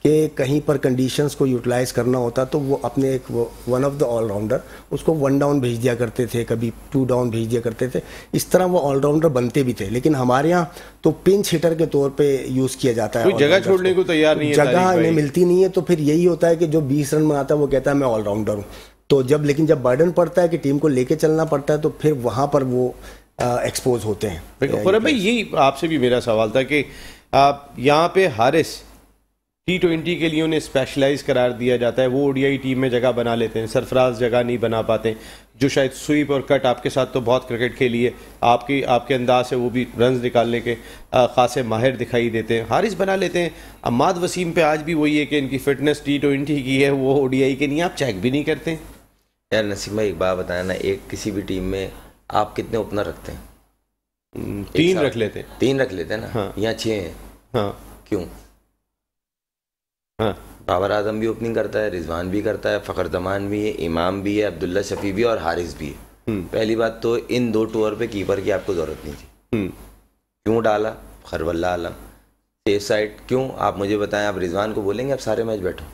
कि कहीं पर कंडीशंस को यूटिलाइज करना होता तो वो अपने एक वन ऑफ द ऑलराउंडर उसको वन डाउन भेज दिया करते थे कभी टू डाउन भेज दिया करते थे इस तरह वो ऑलराउंडर बनते भी थे लेकिन हमारे यहाँ तो पिंच हिटर के तौर पे यूज किया जाता है जगह छोड़ने को तैयार नहीं जगह इन्हें मिलती नहीं है तो फिर यही होता है कि जो बीस रन बनाता है वो कहता है मैं ऑलराउंडर हूँ तो जब लेकिन जब बर्डन पड़ता है कि टीम को लेके चलना पड़ता है तो फिर वहाँ पर वो एक्सपोज होते हैं भाई ये आपसे भी मेरा सवाल था कि आप यहाँ पे हारिस टी ट्वेंटी के लिए उन्हें स्पेशलाइज करार दिया जाता है वो ओडीआई टीम में जगह बना लेते हैं सरफराज जगह नहीं बना पाते जो शायद स्वीप और कट आपके साथ तो बहुत क्रिकेट खेली है आपकी आपके अंदाज से वो भी रन निकालने के ख़ासे माहिर दिखाई देते हैं हारिस बना लेते हैं अम्माद वसीम पे आज भी वही है कि इनकी फ़िटनेस टी ट्वेंटी की है वो ओडीआई के नहीं आप चेक भी नहीं करते यार नसीम एक बात बताया ना एक किसी भी टीम में आप कितने ओपनर रखते हैं तीन रख लेते हैं तीन रख लेते हैं ना हाँ यहाँ छः हैं हाँ क्यों हाँ। बाबर आजम भी ओपनिंग करता है रिजवान भी करता है फ़खर जमान भी है इमाम भी है अब्दुल्ला शफी भी और हारिस भी है हम्म। पहली बात तो इन दो टूर पे कीपर की आपको ज़रूरत नहीं थी हम्म। क्यों डाला खरवल्ला आलम सेफ साइड क्यों आप मुझे बताएं आप रिजवान को बोलेंगे आप सारे मैच बैठो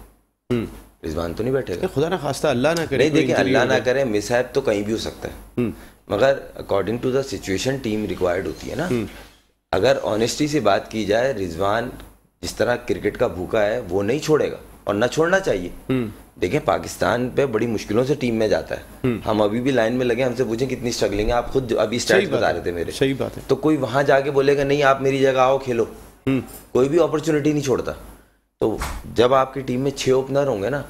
हम्म। रिजवान तो नहीं बैठेगा खुदा ना खास्ता अल्लाह ना करे देखिए अल्लाह ना करे मिसहैब तो कहीं भी हो सकता है मगर according to the situation team required होती है ना अगर ऑनेस्टी से बात की जाए रिजवान जिस तरह क्रिकेट का भूखा है वो नहीं छोड़ेगा और ना छोड़ना चाहिए हम्म। देखिए पाकिस्तान पे बड़ी मुश्किलों से टीम में जाता है हम्म। हम अभी भी लाइन में लगे हमसे पूछें कितनी स्ट्रगलिंग है आप खुद अभी स्टैट्स बता रहे थे मेरे सही बात है तो कोई वहां जाके बोलेगा नहीं आप मेरी जगह आओ खेलो हम्म। कोई भी अपॉर्चुनिटी नहीं छोड़ता तो जब आपकी टीम में छह ओपनर होंगे ना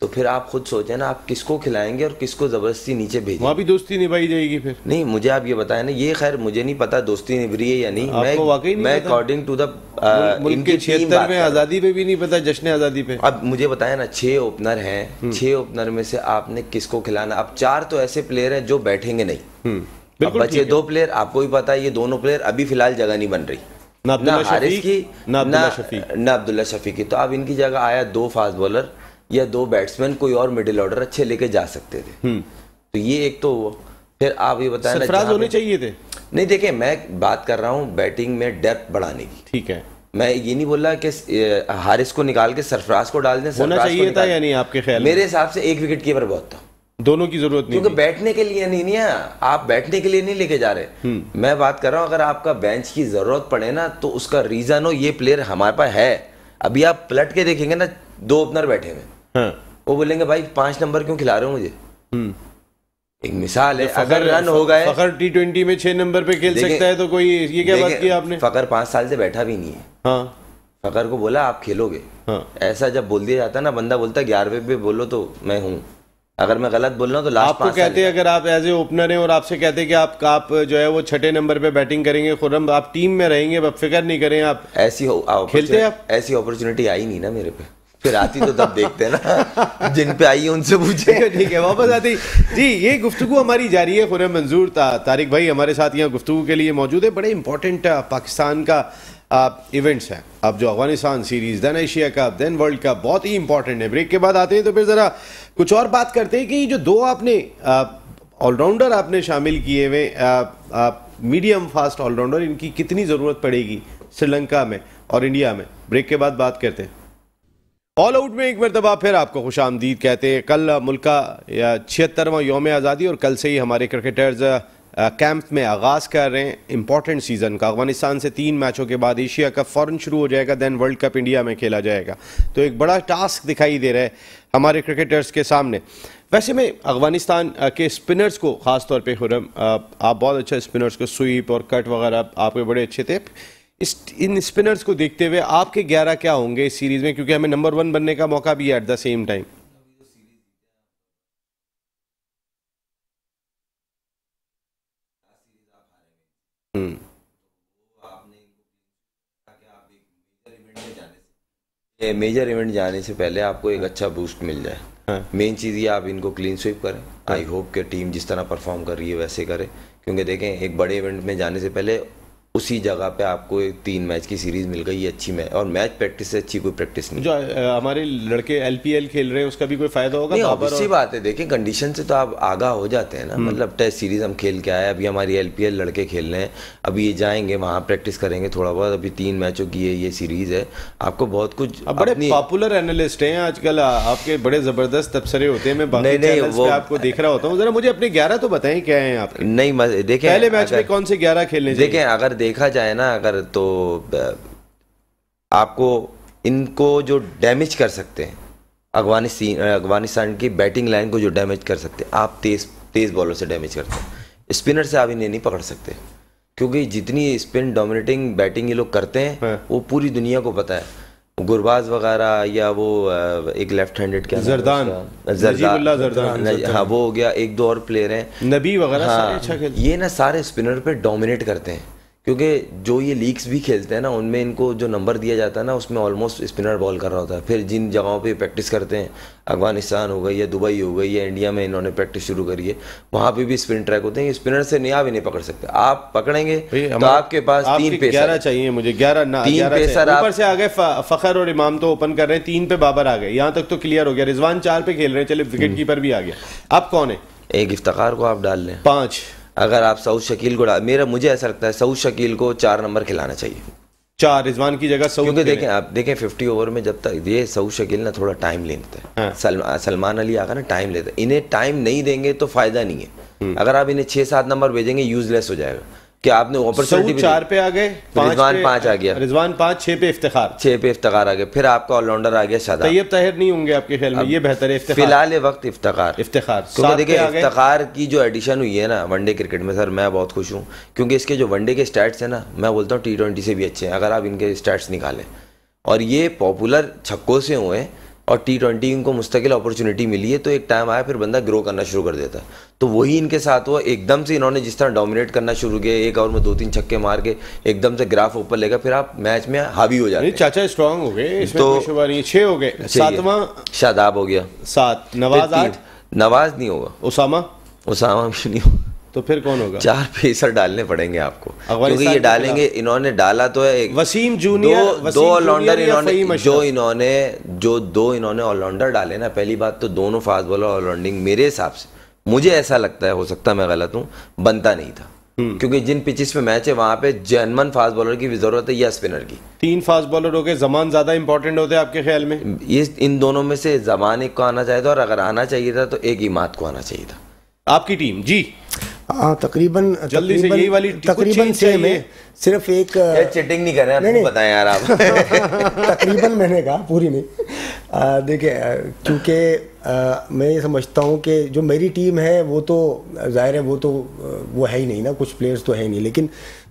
तो फिर आप खुद सोचे ना आप किसको खिलाएंगे और किसको जबरदस्ती नीचे भेज भी दोस्ती निभाई जाएगी फिर नहीं मुझे आप ये बताएं ना ये खैर मुझे नहीं पता दोस्ती निभ रही है या नहीं मैं नहीं मैं अकॉर्डिंग टू द में आज़ादी पे भी नहीं पता जश्न आज़ादी पे अब मुझे बताया ना छह ओपनर हैं हम्म। छह ओपनर में से आपने किसको खिलाना अब चार तो ऐसे प्लेयर हैं जो बैठेंगे नहीं हम्म। बच्चे बचे दो प्लेयर आपको भी पता है ये दोनों प्लेयर अभी फिलहाल जगह नहीं बन रही ना हारिस की ना अब्दुल्ला शफी की तो अब इनकी जगह आया दो फास्ट बॉलर या दो बैट्समैन कोई और मिडिल ऑर्डर अच्छे लेके जा सकते थे हम्म। तो ये एक तो फिर आप ये बताए होने चाहिए थे नहीं देखे मैं बात कर रहा हूँ बैटिंग में डेप्थ बढ़ाने की ठीक है मैं ये नहीं बोल रहा कि हारिस को निकाल के सरफराज को डाल दें होना चाहिए था या नहीं आपके ख्याल मेरे हिसाब से एक विकेट कीपर बहुत था दोनों की जरूरत नहीं क्योंकि बैठने के लिए नहीं नहीं आप बैठने के लिए नहीं लेके जा रहे हम्म। मैं बात कर रहा हूँ अगर आपका बेंच की जरूरत पड़े ना तो उसका रीजन हो ये प्लेयर हमारे पास है अभी आप पलट के देखेंगे ना दो ओपनर बैठे हुए हाँ। वो बोलेंगे भाई पांच नंबर क्यों खिला रहे हो मुझे हम्म। एक मिसाल है तो अगर रन हो गए फकर टी ट्वेंटी में छह नंबर पे खेल सकता है तो कोई ये क्या बात की आपने फकर पांच साल से बैठा भी नहीं है हाँ। फकर को बोला आप खेलोगे हाँ। ऐसा जब बोल दिया जाता है ना बंदा बोलता है ग्यारहवे पे बोलो तो मैं हूँ अगर मैं गलत बोल रहा हूँ तो लास्ट आपको कहते हैं अगर आप एज ए ओपनर हैं और आपसे कहते हैं कि आप आप जो है वो छठे नंबर पे बैटिंग करेंगे खुर्रम आप टीम में रहेंगे फिक्र नहीं करें आप ऐसी हो खेलते आप ऐसी अपॉर्चुनिटी आई नहीं ना मेरे पे फिर आती तो तब देखते हैं ना [LAUGHS] जिन पे आई उनसे पूछेगा ठीक है वापस आती जी ये गुफ्तु हमारी जारी है खुरे मंजूर था तारिक भाई हमारे साथ यहाँ गुफ्तु के लिए मौजूद है बड़े इंपॉर्टेंट पाकिस्तान का इवेंट्स हैं अब जो Afghanistan series then Asia cup then world cup बहुत ही इंपॉर्टेंट है ब्रेक के बाद आते हैं तो फिर ज़रा कुछ और बात करते हैं कि जो दो आपने ऑलराउंडर आपने शामिल किए हुए मीडियम फास्ट ऑलराउंडर इनकी कितनी ज़रूरत पड़ेगी श्रीलंका में और इंडिया में ब्रेक के बाद बात करते हैं ऑल आउट में एक मरतबा फिर आपको खुश आमदीद कहते हैं कल मुल्क या छिहत्तरवा योम आज़ादी और कल से ही हमारे क्रिकेटर्स कैंप में आगाज़ कर रहे हैं इंपॉर्टेंट सीज़न का अफगानिस्तान से तीन मैचों के बाद एशिया कप फ़ौरन शुरू हो जाएगा दैन वर्ल्ड कप इंडिया में खेला जाएगा तो एक बड़ा टास्क दिखाई दे रहा है हमारे क्रिकेटर्स के सामने वैसे में अफगानिस्तान के स्पिनर्स को ख़ास तौर हुरम आप बहुत अच्छा स्पिनर्स को स्वीप और कट वगैरह आपके बड़े अच्छे थे इस इन स्पिनर्स को देखते हुए आपके ग्यारह क्या होंगे इस सीरीज में क्योंकि हमें नंबर वन बनने का मौका भी है at the same time major event जाने से पहले आपको एक अच्छा बूस्ट मिल जाए मेन हाँ। चीज़ ये आप इनको क्लीन स्वीप करें आई हाँ। होप कि टीम जिस तरह परफॉर्म कर रही है वैसे करें क्योंकि देखें एक बड़े इवेंट में जाने से पहले उसी जगह पे आपको एक तीन मैच की सीरीज मिल गई अच्छी मैच और मैच प्रैक्टिस से अच्छी कोई प्रैक्टिस नहीं जो हमारे लड़के एलपीएल खेल रहे हैं उसका भी कोई फायदा होगा नहीं और... बात है देखिए कंडीशन से तो आप आगा हो जाते हैं ना हम्म। मतलब टेस्ट सीरीज हम खेल के आए अभी हमारी एलपीएल लड़के खेल रहे हैं अभी ये जाएंगे वहाँ प्रैक्टिस करेंगे थोड़ा बहुत अभी तीन मैचों की है ये सीरीज है आपको बहुत कुछ बड़े पॉपुलर एनालिस्ट हैं आजकल आपके बड़े जबरदस्त तबसरे होते हैं मैं नहीं नहीं वो आपको देख रहा होता हूँ जरा मुझे अपने ग्यारह तो बताए क्या है आप नहीं देखे पहले मैच में कौन से ग्यारह खेलने देखे अगर देखा जाए ना अगर तो आपको इनको जो डैमेज कर सकते हैं अफगानिस्ती अफगानिस्तान की बैटिंग लाइन को जो डैमेज कर सकते हैं आप तेज तेज़ बॉलर से डैमेज करते हैं स्पिनर से आप इन्हें नहीं पकड़ सकते क्योंकि जितनी स्पिन डोमिनेटिंग बैटिंग ये लोग करते हैं हाँ। वो पूरी दुनिया को पता है गुरबाज वगैरह या वो एक लेफ्ट हैंडेड क्या जरदान जरदान जरदान हाँ वो हो गया एक दो और प्लेयर हैं नबी वगैरह हाँ, अच्छा ये ना सारे स्पिनर पे डोमिनेट करते हैं क्योंकि जो ये लीग्स भी खेलते हैं ना उनमें इनको जो नंबर दिया जाता है ना उसमें ऑलमोस्ट स्पिनर बॉल कर रहा होता है फिर जिन जगहों पे प्रैक्टिस करते हैं अफगानिस्तान हो गई या दुबई हो गई या इंडिया में इन्होंने प्रैक्टिस शुरू करी है वहाँ पे भी स्पिन ट्रैक होते हैं स्पिनर से नहीं आप नहीं पकड़ सकते आप पकड़ेंगे तो आपके पास आप तीन ग्यारह चाहिए मुझे ग्यारह तीन पेसर ऊपर से आ गए फखर और इमाम तो ओपन कर रहे हैं तीन पे बाबर आ गए यहाँ तक तो क्लियर हो गया रिजवान चार पे खेल रहे हैं चले विकेट कीपर भी आ गया आप कौन है एक इफ्तार को आप डाल लें पाँच अगर आप सऊद शकील को मेरा मुझे ऐसा लगता है सऊद शकील को चार नंबर खिलाना चाहिए चार रिजवान की जगह सऊद क्योंकि देखें आप देखें फिफ्टी ओवर में जब तक ये सऊद शकील ना थोड़ा टाइम लेता है सलमान अली आकर ना टाइम लेता है इन्हें टाइम नहीं देंगे तो फायदा नहीं है हम्म। अगर आप इन्हें छः सात नंबर भेजेंगे यूजलेस हो जाएगा कि आपने अपॉर्चुनिटी चार पे आ गए रिजवान पांच आ गया रिजवान पांच छह पे इफ्तार छह पे इफ्तार आ गए फिर आपका ऑलराउंडर आ गया शादा तैयब तहर नहीं होंगे आपके ख्याल में ये बेहतर है फिलहाल वक्त इफ्तार इफ्तार क्योंकि देखिए इफ्तार की जो एडिशन हुई है ना वनडे क्रिकेट में सर मैं बहुत खुश हूँ क्योंकि इसके जो वनडे के स्टैट्स है ना मैं बोलता हूँ टी से भी अच्छे हैं अगर आप इनके स्टैट्स निकालें और ये पॉपुलर छक्कों से हुए हैं और टी ट्वेंटी इनको मुस्तकिल अपॉर्चुनिटी मिली है तो एक टाइम आया फिर बंदा ग्रो करना शुरू कर देता है तो वही इनके साथ हुआ एकदम से इन्होंने जिस तरह डोमिनेट करना शुरू किया एक ओवर में दो तीन छक्के मार के एकदम से ग्राफ ऊपर लेगा फिर आप मैच में हावी हो जाते चाचा स्ट्रांग हो गए तो छः हो गए सातवां शादाब हो गया सात नवाज आठ नवाज नहीं होगा उसामा उसामा भी नहीं होगा तो फिर कौन होगा चार पेसर डालने पड़ेंगे आपको क्योंकि ये डालेंगे इन्होंने डाला तो है एक वसीम जूनियर दो, ऑलराउंडर इन्होंने जो इन्होंने जो दो इन्होंने ऑलराउंडर डाले ना पहली बात तो दोनों फास्ट बॉलर ऑलराउंडिंग मेरे हिसाब से मुझे ऐसा लगता है हो सकता मैं गलत हूँ बनता नहीं था हम्म। क्योंकि जिन पिचिस पे मैच है वहां पे जर्मन फास्ट बॉलर की जरूरत है या स्पिनर की तीन फास्ट बॉलर हो गए जमान ज्यादा इंपॉर्टेंट होते हैं आपके ख्याल में ये इन दोनों में से जमान एक को आना चाहिए था और अगर आना चाहिए था तो एक इमाद को आना चाहिए था आपकी टीम जी हाँ तकरीबन जल्दी से यही वाली तकरीबन से में सिर्फ एक चिटिंग नहीं कर रहे हैं नहीं बताएं यार आप [LAUGHS] तकरीबन मैंने कहा पूरी नहीं देखिए क्योंकि मैं ये समझता हूँ कि जो मेरी टीम है वो तो ज़ाहिर है वो तो वो है ही नहीं ना कुछ प्लेयर्स तो है ही नहीं लेकिन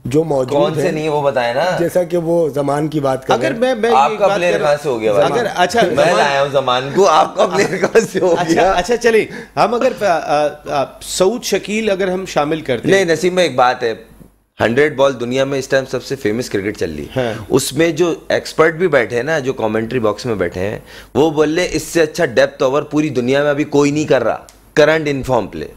जो मौजूद है से नहीं वो बताया ना जैसा कि वो जमान की बात कर अगर मैं मैं आपका प्लेयर कहाँ से हो गया भाई अगर अच्छा मैं लाया हूँ जमान को आपका प्लेयर अच्छा, कहाँ से हो अच्छा, गया अच्छा चले हम अगर सऊद शकील अगर हम शामिल करते नहीं नसीब में एक बात है हंड्रेड बॉल दुनिया में इस टाइम सबसे फेमस क्रिकेट चल रही है हाँ। उसमें जो एक्सपर्ट भी बैठे हैं ना जो कमेंट्री बॉक्स में बैठे हैं वो बोले इससे अच्छा डेप्थ ओवर पूरी दुनिया में अभी कोई नहीं कर रहा करंट इनफॉर्म प्ले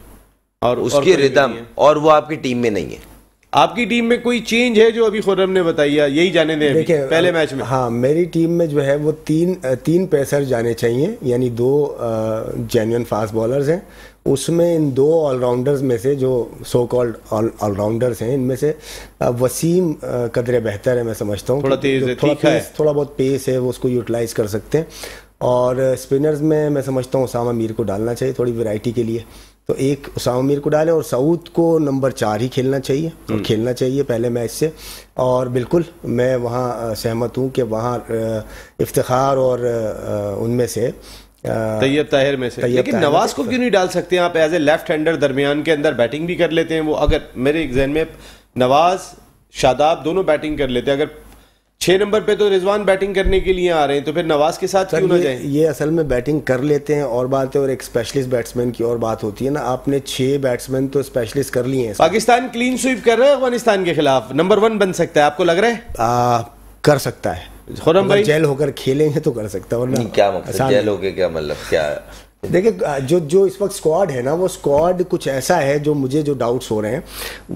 और उसकी रिदम और वो आपकी टीम में नहीं है आपकी टीम में कोई चेंज है जो अभी खुर्रम ने बताया यही जाने दें देखिए पहले मैच में हाँ मेरी टीम में जो है वो तीन तीन पेसर जाने चाहिए यानी दो जेन्यन फास्ट बॉलर्स हैं उसमें इन दो ऑलराउंडर्स में से जो सो कॉल्ड ऑलराउंडर्स हैं इनमें से वसीम कदरे बेहतर है मैं समझता हूँ थोड़ा तेज थोड़ा है थोड़ा बहुत पेस है वो उसको यूटिलाइज कर सकते हैं और स्पिनर्स में मैं समझता हूँ उसामा मीर को डालना चाहिए थोड़ी वैरायटी के लिए तो एक उसामा मीर को डालें और सऊद को नंबर चार ही खेलना चाहिए और हम्म। खेलना चाहिए पहले मैच से और बिल्कुल मैं वहाँ सहमत हूँ कि वहाँ इफ्तार और उनमें से तैयब ताहिर में से लेकिन नवाज को क्यों नहीं डाल सकते आप एज ए लेफ्ट हैंडर दरमियान के अंदर बैटिंग भी कर लेते हैं वो अगर मेरे एग्जाम में नवाज शादाब दोनों बैटिंग कर लेते हैं अगर छह नंबर पे तो रिजवान बैटिंग करने के लिए आ रहे हैं तो फिर नवाज के साथ क्यों ना जाएं ये असल में बैटिंग कर लेते हैं और बात है और एक स्पेशलिस्ट बैट्समैन की और बात होती है ना आपने छह बैट्समैन तो स्पेशलिस्ट कर लिए हैं पाकिस्तान क्लीन स्वीप कर रहा है अफगानिस्तान के खिलाफ नंबर वन बन सकता है आपको लग रहा है कर सकता है खुरम भाई जेल होकर खेलेंगे तो कर सकता है क्या मतलब जेल होकर क्या मतलब क्या देखिए जो जो इस वक्त स्क्वाड है ना वो स्क्वाड कुछ ऐसा है जो मुझे जो डाउट्स हो रहे हैं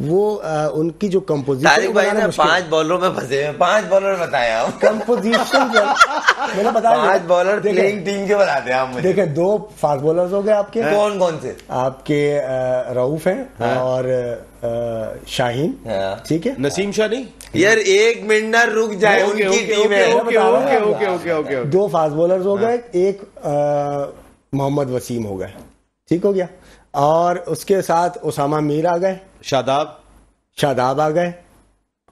वो आ, उनकी जो कम्पोजिशन भाई ने पांच बॉलर में फंसे हैं पांच बॉलर बताया कम्पोजिशन मैंने बताया पांच बॉलर प्लेइंग टीम के बताते हैं आप मुझे दो फास्ट बॉलर हो गए आपके कौन कौन से आपके रऊफ हैं हाँ। और शाहीन हाँ। ठीक है नसीम शाह नहीं यार एक मिनट ना रुक जाए उनकी टीम है okay okay okay okay okay दो फास्ट बॉलर हो गए एक मोहम्मद वसीम हो गए ठीक हो गया और उसके साथ उसामा मीर आ गए शादाब शादाब आ गए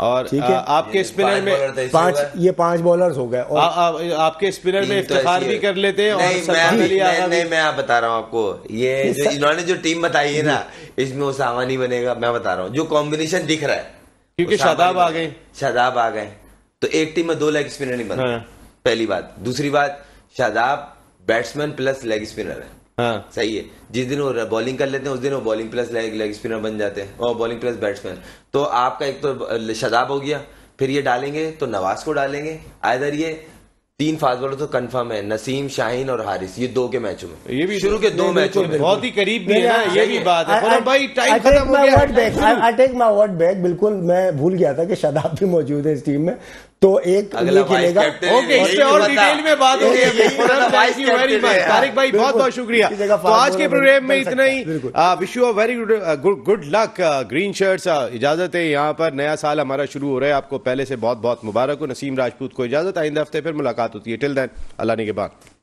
और ठीक है आपके स्पिनर में तो पांच ये पांच बॉलर हो गए और आ, आ, आपके स्पिनर में तो इफ्तार भी कर लेते हैं और मैं, मैं, नहीं, नहीं मैं आप बता रहा हूँ आपको ये जो इन्होंने जो टीम बताई है ना इसमें उसामा नहीं बनेगा मैं बता रहा हूँ जो कॉम्बिनेशन दिख रहा है क्योंकि शादाब आ गए शादाब आ गए तो एक टीम में दो लेग स्पिनर नहीं बना हाँ। पहली बात दूसरी बात Shadab batsman plus leg spinner है हाँ सही है जिस दिन वो बॉलिंग कर लेते हैं उस दिन वो bowling plus leg leg spinner बन जाते हैं और बॉलिंग प्लस बैट्समैन तो आपका एक तो शदाब हो गया फिर ये डालेंगे तो नवाज को डालेंगे आयदर ये तीन फास्ट बॉलर तो कंफर्म है नसीम शाहीन और हारिस ये दो के मैचों में ये भी शुरू के दो मैचों में बहुत ही करीब भी है ये भी बात है भाई टाइम खत्म हो गया I take my word back बिल्कुल मैं भूल गया था कि शदाब भी मौजूद है इस टीम में तो एक अगला ओके इससे तो और डिटेल में बात होगी thank you very much Tariq भाई बहुत बहुत शुक्रिया तो आज के प्रोग्राम में अच्छा इतना ही wish you very good good luck green shirts इजाजत है यहाँ पर नया साल हमारा शुरू हो रहा है आपको पहले से बहुत बहुत मुबारक हो नसीम राजपूत को इजाजत आइंदा हफ्ते फिर मुलाकात होती है टिल देन अल्लाह ने के बाद